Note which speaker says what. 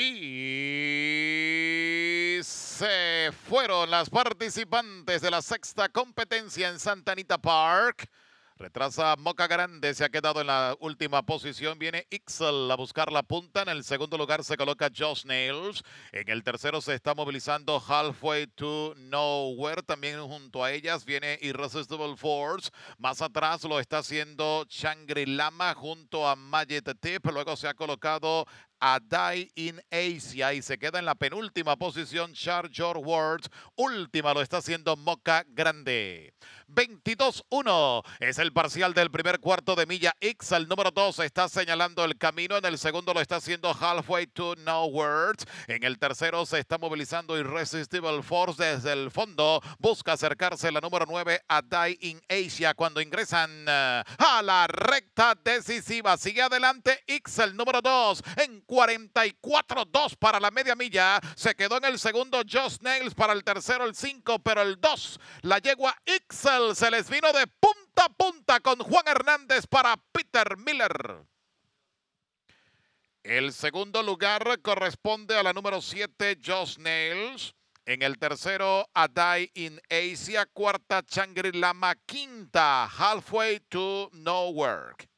Speaker 1: Y se fueron las participantes de la sexta competencia en Santa Anita Park. Retrasa Moca Grande, se ha quedado en la última posición. Viene Ixel a buscar la punta. En el segundo lugar se coloca Josh Nails. En el tercero se está movilizando Halfway to Nowhere. También junto a ellas viene Irresistible Force. Más atrás lo está haciendo Shangri Lama junto a Magic Tip. Luego se ha colocado a Die in Asia y se queda en la penúltima posición Charge Your Words. Última lo está haciendo Moca Grande. 22-1 es el parcial del primer cuarto de milla X. número 2 está señalando el camino. En el segundo lo está haciendo Halfway to Nowhere. En el tercero se está movilizando Irresistible Force desde el fondo. Busca acercarse la número 9 a Die in Asia cuando ingresan eh, a la recta decisiva. Sigue adelante X, número 2. En 44-2 para la media milla. Se quedó en el segundo Josh Nails, para el tercero el 5, pero el 2, la yegua Ixel, se les vino de punta a punta con Juan Hernández para Peter Miller. El segundo lugar corresponde a la número 7, Josh Nails. En el tercero, A Die in Asia. Cuarta, Changri-Lama. Quinta, Halfway to Nowhere.